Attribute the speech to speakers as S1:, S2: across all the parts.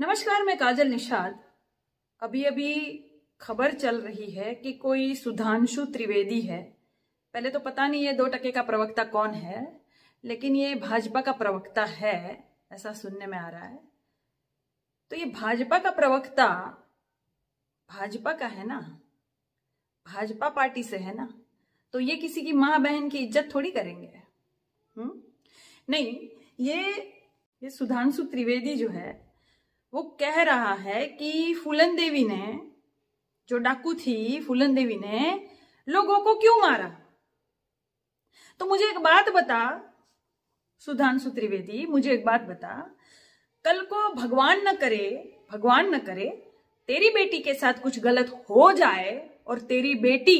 S1: नमस्कार मैं काजल निषाद अभी अभी खबर चल रही है कि कोई सुधांशु त्रिवेदी है पहले तो पता नहीं ये दो टके का प्रवक्ता कौन है लेकिन ये भाजपा का प्रवक्ता है ऐसा सुनने में आ रहा है तो ये भाजपा का प्रवक्ता भाजपा का है ना भाजपा पार्टी से है ना तो ये किसी की मां बहन की इज्जत थोड़ी करेंगे हुँ? हम्म? नहीं ये ये सुधांशु त्रिवेदी जो है वो कह रहा है कि फूलन देवी ने जो डाकू थी फूलन देवी ने लोगों को क्यों मारा तो मुझे एक बात बता सुधांशु त्रिवेदी मुझे एक बात बता कल को भगवान न करे भगवान न करे तेरी बेटी के साथ कुछ गलत हो जाए और तेरी बेटी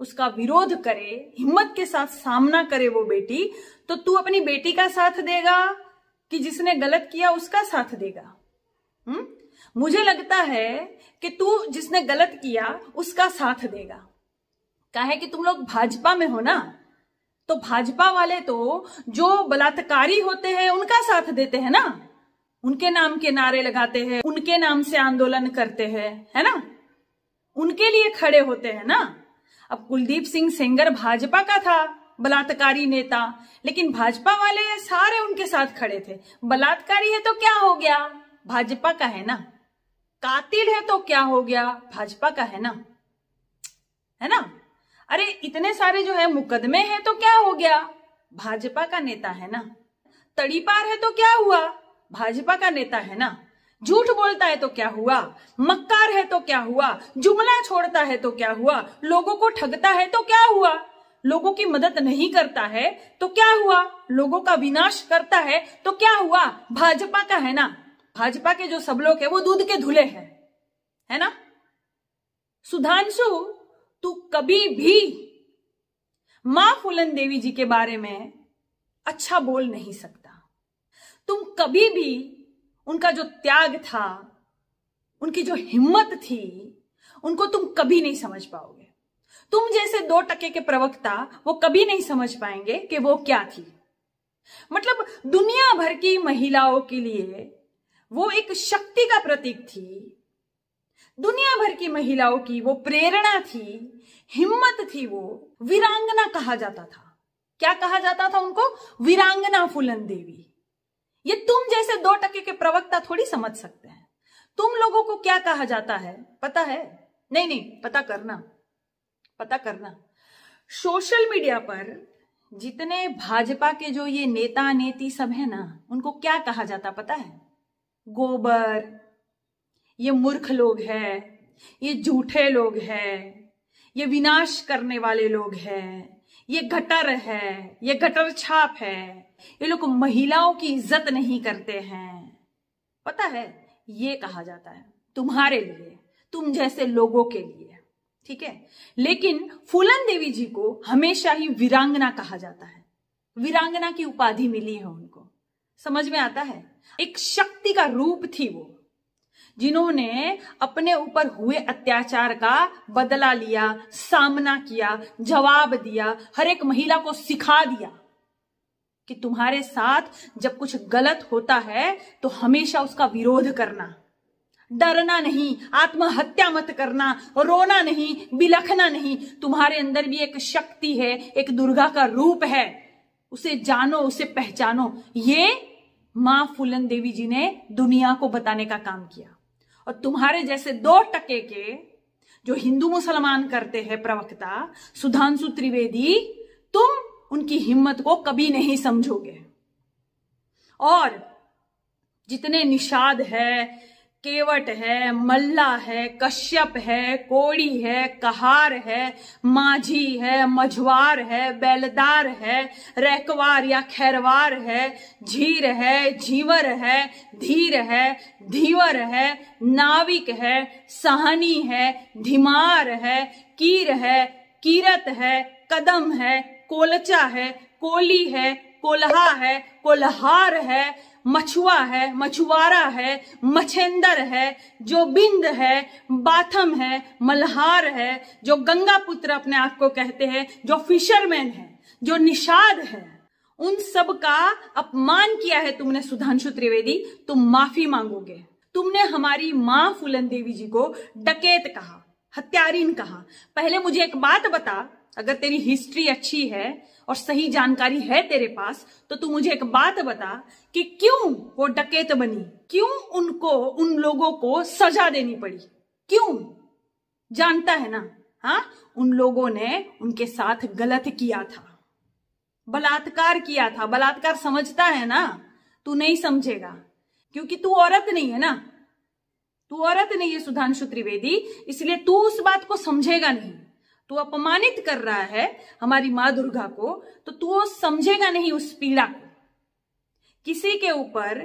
S1: उसका विरोध करे हिम्मत के साथ सामना करे वो बेटी तो तू अपनी बेटी का साथ देगा कि जिसने गलत किया उसका साथ देगा हम्म? मुझे लगता है कि तू जिसने गलत किया उसका साथ देगा कहे कि तुम लोग भाजपा में हो ना तो भाजपा वाले तो जो बलात्कारी होते हैं उनका साथ देते हैं ना उनके नाम के नारे लगाते हैं उनके नाम से आंदोलन करते हैं है ना उनके लिए खड़े होते हैं ना अब कुलदीप सिंह सेंगर भाजपा का था बलात्कारी नेता लेकिन भाजपा वाले सारे उनके साथ खड़े थे बलात्कारी है तो क्या हो गया भाजपा का है ना कातिल है तो क्या हो गया भाजपा का है ना है ना अरे इतने सारे जो है मुकदमे है तो क्या हो गया भाजपा का नेता है ना तड़ीपार है तो क्या हुआ भाजपा का नेता है ना झूठ बोलता है तो क्या हुआ मक्कार है तो क्या हुआ जुमला छोड़ता है तो क्या हुआ लोगों को ठगता है तो क्या हुआ लोगों की मदद नहीं करता है तो क्या हुआ लोगों का विनाश करता है तो क्या हुआ भाजपा का है ना भाजपा के जो सब लोग है वो दूध के धुले हैं है ना सुधांशु तू कभी भी मां फूलन देवी जी के बारे में अच्छा बोल नहीं सकता तुम कभी भी उनका जो त्याग था उनकी जो हिम्मत थी उनको तुम कभी नहीं समझ पाओगे तुम जैसे दो टके के प्रवक्ता वो कभी नहीं समझ पाएंगे कि वो क्या थी मतलब दुनिया भर की महिलाओं के लिए वो एक शक्ति का प्रतीक थी दुनिया भर की महिलाओं की वो प्रेरणा थी हिम्मत थी वो वीरांगना कहा जाता था क्या कहा जाता था उनको वीरांगना फुलन देवी ये तुम जैसे दो टके के प्रवक्ता थोड़ी समझ सकते हैं तुम लोगों को क्या कहा जाता है पता है नहीं नहीं पता करना पता करना सोशल मीडिया पर जितने भाजपा के जो ये नेता नेती सब है ना उनको क्या कहा जाता पता है गोबर ये मूर्ख लोग हैं ये झूठे लोग हैं ये विनाश करने वाले लोग हैं ये गटर है ये गटर छाप है ये लोग महिलाओं की इज्जत नहीं करते हैं पता है ये कहा जाता है तुम्हारे लिए तुम जैसे लोगों के लिए ठीक है लेकिन फूलन देवी जी को हमेशा ही वीरांगना कहा जाता है वीरांगना की उपाधि मिली है उनको समझ में आता है एक शक्ति का रूप थी वो जिन्होंने अपने ऊपर हुए अत्याचार का बदला लिया सामना किया जवाब दिया हर एक महिला को सिखा दिया कि तुम्हारे साथ जब कुछ गलत होता है तो हमेशा उसका विरोध करना डरना नहीं आत्महत्या मत करना रोना नहीं बिलखना नहीं तुम्हारे अंदर भी एक शक्ति है एक दुर्गा का रूप है उसे जानो उसे पहचानो ये मां फूलन देवी जी ने दुनिया को बताने का काम किया और तुम्हारे जैसे दो टके के जो हिंदू मुसलमान करते हैं प्रवक्ता सुधांशु त्रिवेदी तुम उनकी हिम्मत को कभी नहीं समझोगे और जितने निषाद है केवट है मल्ला है कश्यप है कोड़ी है कहार है माझी है मझवार है बैलदार है रैकवार या खैरवार है झीर है झीवर है धीर है धीवर है नाविक है सहनी है धीमार है कीर है कीरत है कदम है कोलचा है कोली है कोल्हा है कोल्हार है मछुआ है मछुआरा है मछेंदर है बिंद है बाथम है मल्हार है जो गंगा पुत्र अपने आप को कहते हैं जो फिशरमैन है जो निषाद है उन सब का अपमान किया है तुमने सुधांशु त्रिवेदी तुम माफी मांगोगे तुमने हमारी माँ फुलन देवी जी को डकेत कहा हत्यारीन कहा पहले मुझे एक बात बता अगर तेरी हिस्ट्री अच्छी है और सही जानकारी है तेरे पास तो तू मुझे एक बात बता कि क्यों वो डकेत बनी क्यों उनको उन लोगों को सजा देनी पड़ी क्यों जानता है ना हाँ उन लोगों ने उनके साथ गलत किया था बलात्कार किया था बलात्कार समझता है ना तू नहीं समझेगा क्योंकि तू औरत नहीं है ना तू औरत नहीं है सुधांशु त्रिवेदी इसलिए तू उस बात को समझेगा नहीं तू अपमानित कर रहा है हमारी माँ दुर्गा को तो तू वो समझेगा नहीं उस पीड़ा को किसी के ऊपर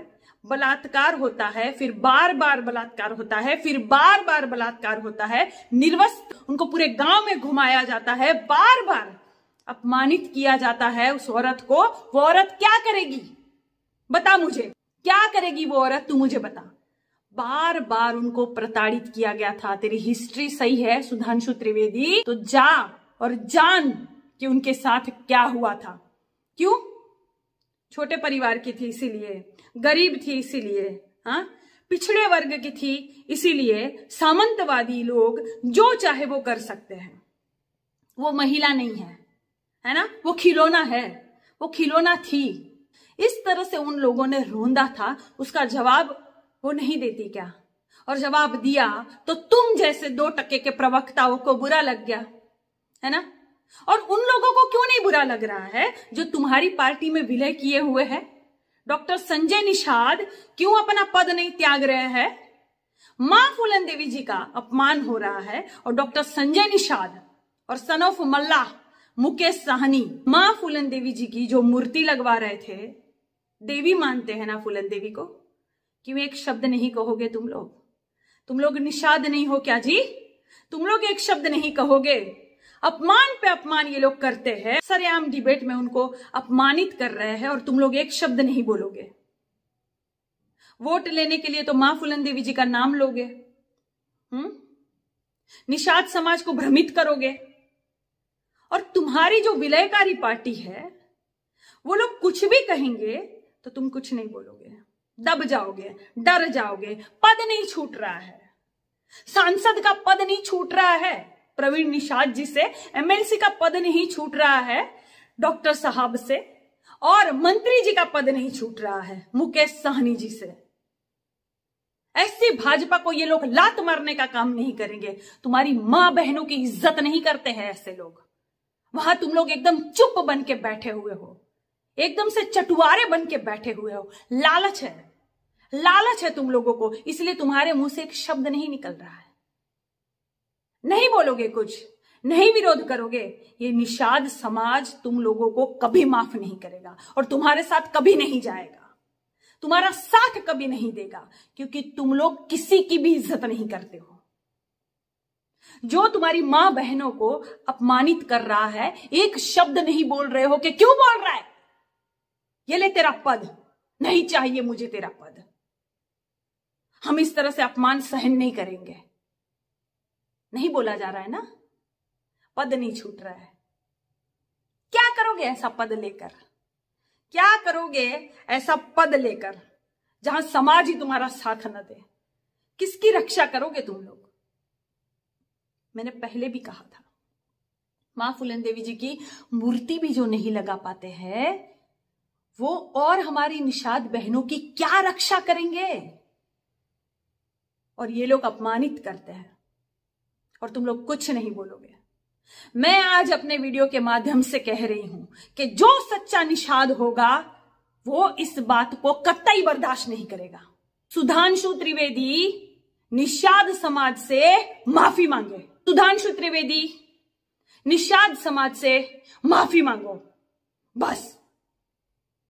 S1: बलात्कार होता है फिर बार बार बलात्कार होता है फिर बार बार बलात्कार होता है निर्वस्त उनको पूरे गांव में घुमाया जाता है बार बार अपमानित किया जाता है उस औरत को वो औरत क्या करेगी बता मुझे क्या करेगी वो औरत तू मुझे बता बार बार उनको प्रताड़ित किया गया था तेरी हिस्ट्री सही है सुधांशु त्रिवेदी तो जा और जान कि उनके साथ क्या हुआ था क्यों छोटे परिवार की थी इसीलिए गरीब थी इसीलिए हाँ पिछड़े वर्ग की थी इसीलिए सामंतवादी लोग जो चाहे वो कर सकते हैं वो महिला नहीं है है ना वो खिलौना है वो खिलौना थी इस तरह से उन लोगों ने रोंदा था उसका जवाब वो नहीं देती क्या और जवाब दिया तो तुम जैसे दो टके के प्रवक्ताओं को बुरा लग गया है ना और उन लोगों को क्यों नहीं बुरा लग रहा है जो तुम्हारी पार्टी में विलय किए हुए हैं डॉक्टर संजय निषाद क्यों अपना पद नहीं त्याग रहे हैं मां फूलन देवी जी का अपमान हो रहा है और डॉक्टर संजय निषाद और सन ऑफ मल्लाह मुकेश साहनी मां फूलन देवी जी की जो मूर्ति लगवा रहे थे देवी मानते हैं ना फूलन देवी को क्यों एक शब्द नहीं कहोगे तुम लोग तुम लोग निषाद नहीं हो क्या जी तुम लोग एक शब्द नहीं कहोगे अपमान पे अपमान ये लोग करते हैं सरेआम डिबेट में उनको अपमानित कर रहे हैं और तुम लोग एक शब्द नहीं बोलोगे वोट लेने के लिए तो मां फुलन देवी जी का नाम लोगे हम्म निषाद समाज को भ्रमित करोगे और तुम्हारी जो विलयकारी पार्टी है वो लोग कुछ भी कहेंगे तो तुम कुछ नहीं बोलोगे दब जाओगे डर जाओगे पद नहीं छूट रहा है सांसद का पद नहीं छूट रहा है प्रवीण निषाद जी से एमएलसी का पद नहीं छूट रहा है डॉक्टर साहब से और मंत्री जी का पद नहीं छूट रहा है मुकेश सहनी जी से ऐसी भाजपा को ये लोग लात मारने का काम नहीं करेंगे तुम्हारी मां बहनों की इज्जत नहीं करते हैं ऐसे लोग वहां तुम लोग एकदम चुप बन के बैठे हुए हो एकदम से चटुआरे बन के बैठे हुए हो लालच है लालच है तुम लोगों को इसलिए तुम्हारे मुंह से एक शब्द नहीं निकल रहा है नहीं बोलोगे कुछ नहीं विरोध करोगे ये निषाद समाज तुम लोगों को कभी माफ नहीं करेगा और तुम्हारे साथ कभी नहीं जाएगा तुम्हारा साथ कभी नहीं देगा क्योंकि तुम लोग किसी की भी इज्जत नहीं करते हो जो तुम्हारी मां बहनों को अपमानित कर रहा है एक शब्द नहीं बोल रहे हो कि क्यों बोल रहा है ये ले तेरा पद नहीं चाहिए मुझे तेरा पद हम इस तरह से अपमान सहन नहीं करेंगे नहीं बोला जा रहा है ना पद नहीं छूट रहा है क्या करोगे ऐसा पद लेकर क्या करोगे ऐसा पद लेकर जहां समाज ही तुम्हारा साथ न दे किसकी रक्षा करोगे तुम लोग मैंने पहले भी कहा था मां फुलन देवी जी की मूर्ति भी जो नहीं लगा पाते हैं वो और हमारी निषाद बहनों की क्या रक्षा करेंगे और ये लोग अपमानित करते हैं और तुम लोग कुछ नहीं बोलोगे मैं आज अपने वीडियो के माध्यम से कह रही हूं कि जो सच्चा निषाद होगा वो इस बात को कतई बर्दाश्त नहीं करेगा सुधांशु त्रिवेदी निषाद समाज से माफी मांगे सुधांशु त्रिवेदी निषाद समाज से माफी मांगो बस